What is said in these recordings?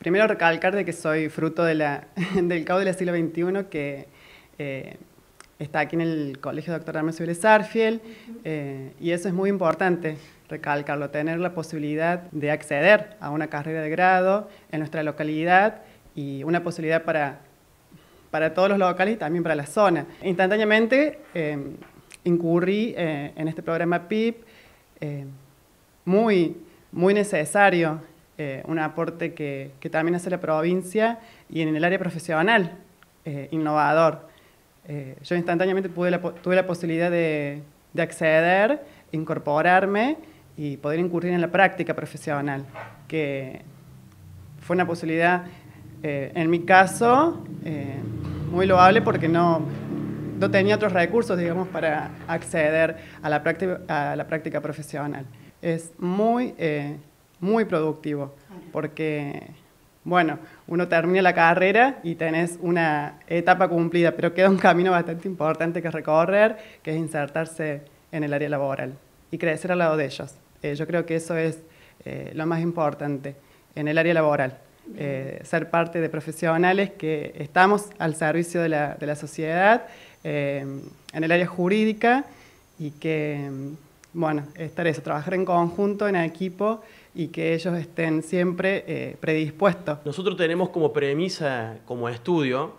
Primero recalcar de que soy fruto del cabo del siglo XXI que eh, está aquí en el Colegio Doctor Armas eh, y eso es muy importante recalcarlo, tener la posibilidad de acceder a una carrera de grado en nuestra localidad y una posibilidad para, todos los locales y también para la zona. Instantáneamente eh, incurrí en este programa PIP muy, muy necesario eh, un aporte que, que, también hace la provincia y en el área profesional, eh, innovador. Eh, yo instantáneamente tuve la posibilidad de, de, acceder, incorporarme y poder incurrir en la práctica profesional, que fue una posibilidad, en mi caso, muy loable porque no, no tenía otros recursos, digamos, para acceder a la práctica, a la práctica profesional. Es muy muy productivo, porque, bueno, uno termina la carrera y tenés una etapa cumplida, pero queda un camino bastante importante que recorrer, que es insertarse en el área laboral y crecer al lado de ellos. Eh, yo creo que eso es eh, lo más importante en el área laboral, eh, ser parte de profesionales que estamos al servicio de la, de la sociedad, en el área jurídica y que, mm, bueno, estar eso, trabajar en conjunto, en equipo y que ellos estén siempre eh, predispuestos. Nosotros tenemos como premisa, como estudio,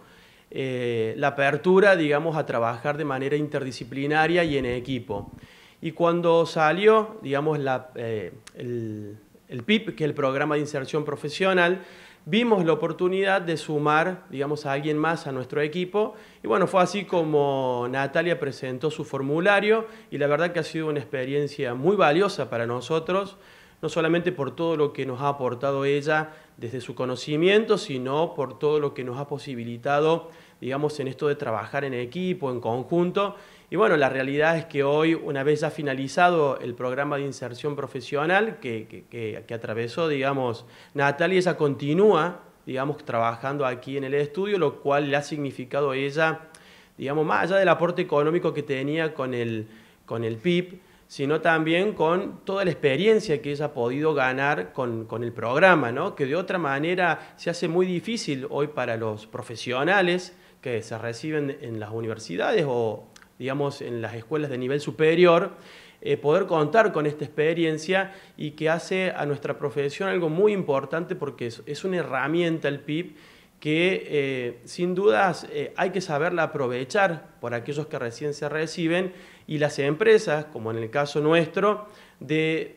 eh, la apertura, digamos, a trabajar de manera interdisciplinaria y en equipo. Y cuando salió, digamos, la, eh, el, PIP, que es el Programa de Inserción Profesional, vimos la oportunidad de sumar, digamos, a alguien más a nuestro equipo. Y bueno, fue así como Natalia presentó su formulario y la verdad que ha sido una experiencia muy valiosa para nosotros no solamente por todo lo que nos ha aportado ella desde su conocimiento, sino por todo lo que nos ha posibilitado, digamos, en esto de trabajar en equipo, en conjunto. Y bueno, la realidad es que hoy, una vez ya finalizado el programa de inserción profesional que, atravesó, digamos, Natalia, ella continúa, digamos, trabajando aquí en el estudio, lo cual le ha significado a ella, digamos, más allá del aporte económico que tenía con el, con el PIB, sino también con toda la experiencia que ella ha podido ganar con, el programa, que de otra manera se hace muy difícil hoy para los profesionales que se reciben en las universidades o, digamos, en las escuelas de nivel superior, eh, poder contar con esta experiencia y que hace a nuestra profesión algo muy importante porque es, es una herramienta el PIB que eh, sin dudas eh, hay que saberla aprovechar por aquellos que recién se reciben y las empresas, como en el caso nuestro, de,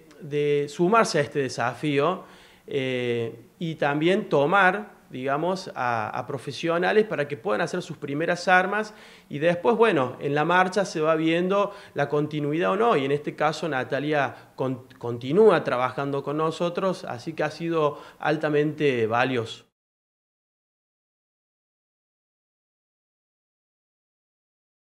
sumarse a este desafío eh, y también tomar digamos, a, profesionales para que puedan hacer sus primeras armas y después, bueno, en la marcha se va viendo la continuidad o no y en este caso Natalia continúa trabajando con nosotros, así que ha sido altamente valioso.